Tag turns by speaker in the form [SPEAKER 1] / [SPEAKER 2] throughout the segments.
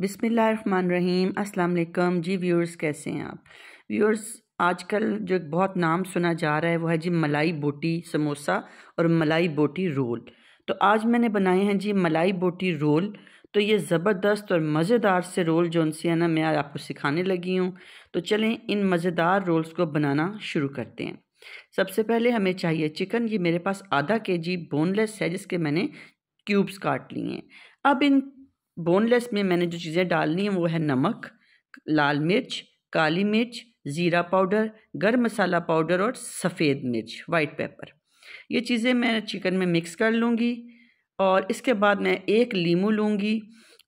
[SPEAKER 1] बिसमीम असलकम जी व्यूअर्स कैसे हैं आप व्यूअर्स आजकल जो एक बहुत नाम सुना जा रहा है वो है जी मलाई बोटी समोसा और मलाई बोटी रोल तो आज मैंने बनाए हैं जी मलाई बोटी रोल तो ये ज़बरदस्त और मज़ेदार से रोल जो उनसे है ना मैं आपको सिखाने लगी हूँ तो चलें इन मज़ेदार रोल्स को बनाना शुरू करते हैं सबसे पहले हमें चाहिए चिकन ये मेरे पास आधा के जी बोनलेस है जिसके मैंने क्यूब्स काट लिए हैं अब इन बोनलेस में मैंने जो चीज़ें डालनी हैं वो है नमक लाल मिर्च काली मिर्च ज़ीरा पाउडर गर्म मसाला पाउडर और सफ़ेद मिर्च वाइट पेपर ये चीज़ें मैं चिकन में मिक्स कर लूँगी और इसके बाद मैं एक लीमू लूँगी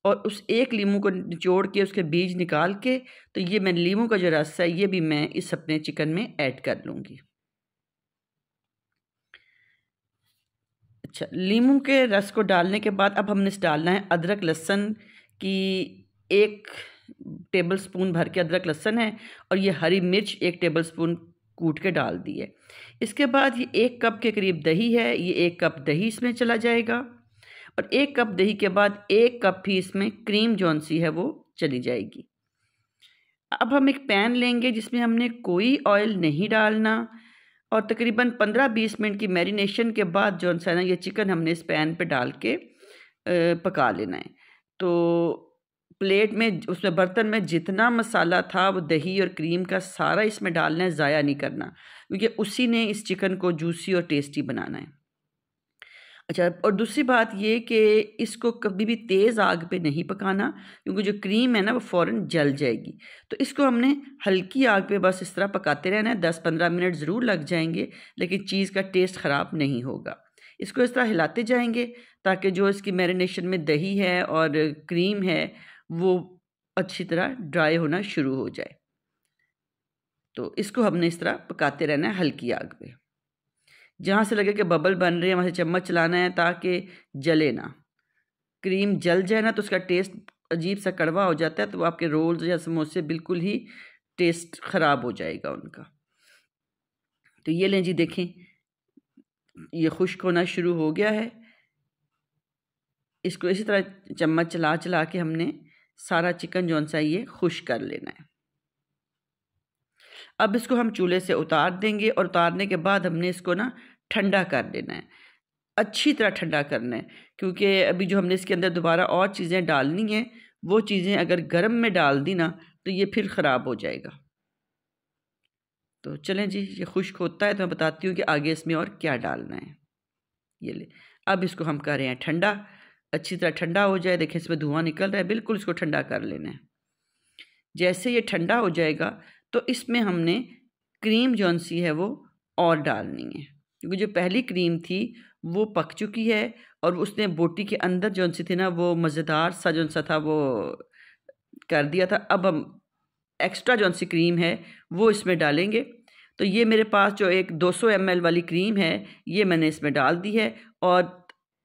[SPEAKER 1] और उस एक लीमू को निचोड़ के उसके बीज निकाल के तो ये मैं लीमू का जो रस है ये भी मैं इस अपने चिकन में ऐड कर लूँगी अच्छा लीमू के रस को डालने के बाद अब हमने डालना है अदरक लहसन की एक टेबल स्पून भर के अदरक लहसन है और ये हरी मिर्च एक टेबल स्पून कूट के डाल दी है इसके बाद ये एक कप के करीब दही है ये एक कप दही इसमें चला जाएगा और एक कप दही के बाद एक कप ही इसमें क्रीम जौन सी है वो चली जाएगी अब हम एक पैन लेंगे जिसमें हमने कोई ऑयल नहीं डालना और तकरीबन 15-20 मिनट की मैरिनेशन के बाद जो है ना ये चिकन हमने इस पैन पे डाल के पका लेना है तो प्लेट में उसमें बर्तन में जितना मसाला था वो दही और क्रीम का सारा इसमें डालना है ज़ाया नहीं करना क्योंकि उसी ने इस चिकन को जूसी और टेस्टी बनाना है अच्छा और दूसरी बात ये कि इसको कभी भी तेज़ आग पे नहीं पकाना क्योंकि जो क्रीम है ना वो फ़ौर जल जाएगी तो इसको हमने हल्की आग पे बस इस तरह पकाते रहना है दस पंद्रह मिनट ज़रूर लग जाएंगे लेकिन चीज़ का टेस्ट ख़राब नहीं होगा इसको इस तरह हिलाते जाएंगे ताकि जो इसकी मैरिनेशन में दही है और क्रीम है वो अच्छी तरह ड्राई होना शुरू हो जाए तो इसको हमने इस तरह पकाते रहना है हल्की आग पर जहाँ से लगे कि बबल बन रही है वहाँ से चम्मच चलाना है ताकि जले ना क्रीम जल जाए ना तो उसका टेस्ट अजीब सा कड़वा हो जाता है तो आपके रोल्स या समोसे बिल्कुल ही टेस्ट ख़राब हो जाएगा उनका तो ये लें जी देखें ये खुश्क होना शुरू हो गया है इसको इसी तरह चम्मच चला चला के हमने सारा चिकन जौन सा ये खुश कर लेना है अब इसको हम चूल्हे से उतार देंगे और उतारने के बाद हमने इसको ना ठंडा कर देना है अच्छी तरह ठंडा करना है क्योंकि अभी जो हमने इसके अंदर दोबारा और चीज़ें डालनी हैं वो चीज़ें अगर गर्म में डाल दी ना तो ये फिर ख़राब हो जाएगा तो चलें जी ये खुश्क होता है तो मैं बताती हूँ कि आगे इसमें और क्या डालना है ये ले अब इसको हम कर रहे हैं ठंडा अच्छी तरह ठंडा हो जाए देखें इसमें धुआं निकल रहा है बिल्कुल इसको ठंडा कर लेना है जैसे ये ठंडा हो जाएगा तो इसमें हमने क्रीम जौन सी है वो और डालनी है क्योंकि जो पहली क्रीम थी वो पक चुकी है और उसने बोटी के अंदर जौन सी थी ना वो मज़ेदार सा जौन सा था वो कर दिया था अब हम एक्स्ट्रा जौन सी क्रीम है वो इसमें डालेंगे तो ये मेरे पास जो एक 200 सौ वाली क्रीम है ये मैंने इसमें डाल दी है और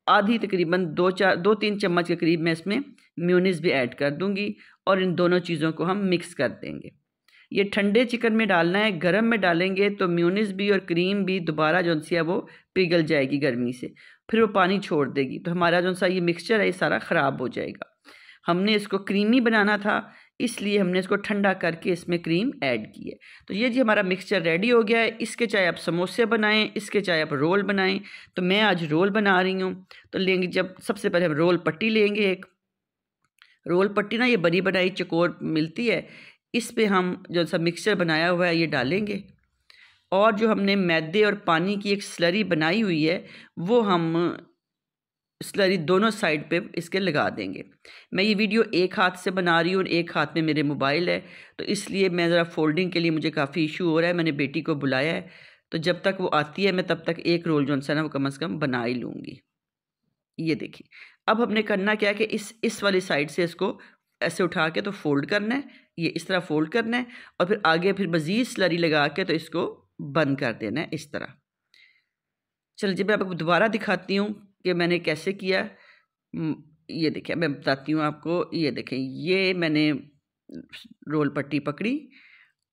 [SPEAKER 1] आधी तकरीबन दो चार दो तीन चम्मच के करीब मैं इसमें म्यूनिस भी ऐड कर दूंगी और इन दोनों चीज़ों को हम मिक्स कर देंगे ये ठंडे चिकन में डालना है गर्म में डालेंगे तो म्यूनिस भी और क्रीम भी दोबारा जो सी है वो पिघल जाएगी गर्मी से फिर वो पानी छोड़ देगी तो हमारा जो सा ये मिक्सचर है ये सारा ख़राब हो जाएगा हमने इसको क्रीमी बनाना था इसलिए हमने इसको ठंडा करके इसमें क्रीम ऐड की है तो ये जी हमारा मिक्सचर रेडी हो गया है इसके चाहे आप समोसे बनाएं इसके चाहे आप रोल बनाएं तो मैं आज रोल बना रही हूँ तो लेंगे जब सबसे पहले हम रोल पट्टी लेंगे एक रोल पट्टी ना ये बनी बनाई चकोर मिलती है इस पे हम जो सा मिक्सचर बनाया हुआ है ये डालेंगे और जो हमने मैदे और पानी की एक स्लरी बनाई हुई है वो हम स्लरी दोनों साइड पे इसके लगा देंगे मैं ये वीडियो एक हाथ से बना रही हूँ और एक हाथ में मेरे मोबाइल है तो इसलिए मैं ज़रा फोल्डिंग के लिए मुझे काफ़ी इशू हो रहा है मैंने बेटी को बुलाया है तो जब तक वो आती है मैं तब तक एक रोल जो है ना वो कम अज़ कम बना ही लूँगी ये देखिए अब हमने करना क्या है कि इस इस वाली साइड से इसको ऐसे उठा के तो फोल्ड करना है ये इस तरह फोल्ड करना है और फिर आगे फिर मज़ीद स्लरी लगा के तो इसको बंद कर देना है इस तरह चल जी मैं आपको दोबारा दिखाती हूँ कि मैंने कैसे किया ये देखें मैं बताती हूँ आपको ये देखें ये मैंने रोल पट्टी पकड़ी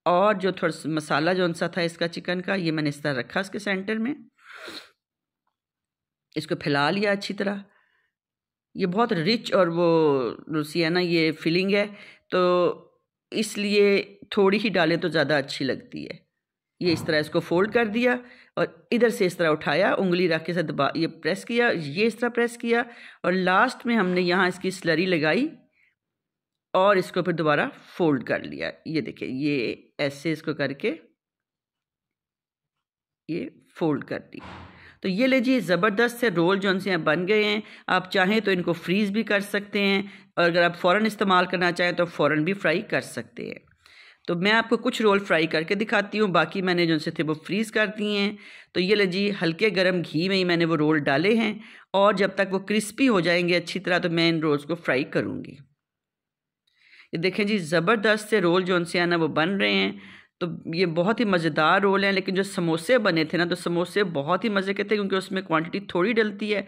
[SPEAKER 1] और जो थोड़ा सा मसाला जो सा था इसका चिकन का ये मैंने इस तरह रखा इसके सेंटर में इसको फैला लिया अच्छी तरह ये बहुत रिच और वो रूसियाना ये फीलिंग है तो इसलिए थोड़ी ही डालें तो ज़्यादा अच्छी लगती है ये इस तरह इसको फोल्ड कर दिया और इधर से इस तरह उठाया उंगली रख के साथ दबा ये प्रेस किया ये इस तरह प्रेस किया और लास्ट में हमने यहाँ इसकी स्लरी लगाई और इसको फिर दोबारा फोल्ड कर लिया ये देखिए ये ऐसे इसको करके ये फोल्ड कर दिया तो ये ले जी ज़बरदस्त से रोल जो उनसे बन गए हैं आप चाहें तो इनको फ्रीज़ भी कर सकते हैं और अगर आप फ़ौर इस्तेमाल करना चाहें तो फ़ौर भी फ्राई कर सकते हैं तो मैं आपको कुछ रोल फ्राई करके दिखाती हूँ बाकी मैंने जो उनसे थे वो फ्रीज़ कर दिए हैं तो ये ले जी हल्के गर्म घी में ही मैंने वो रोल डाले हैं और जब तक वो क्रिस्पी हो जाएंगे अच्छी तरह तो मैं इन रोल्स को फ्राई करूँगी ये देखें जी ज़बरदस्त से रोल जो उनसे आना वो बन रहे हैं तो ये बहुत ही मज़ेदार रोल हैं लेकिन जो समोसे बने थे ना तो समोसे बहुत ही मज़े के थे क्योंकि उसमें क्वांटिटी थोड़ी डलती है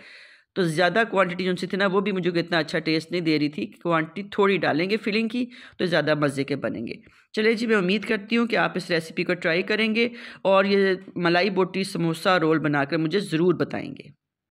[SPEAKER 1] तो ज़्यादा क्वांटिटी जो थी ना वो भी मुझे इतना अच्छा टेस्ट नहीं दे रही थी क्वांटिटी थोड़ी डालेंगे फिलिंग की तो ज़्यादा मज़े के बनेंगे चलिए जी मैं उम्मीद करती हूँ कि आप इस रेसिपी को ट्राई करेंगे और ये मलाई बोटी समोसा रोल बनाकर मुझे ज़रूर बताएंगे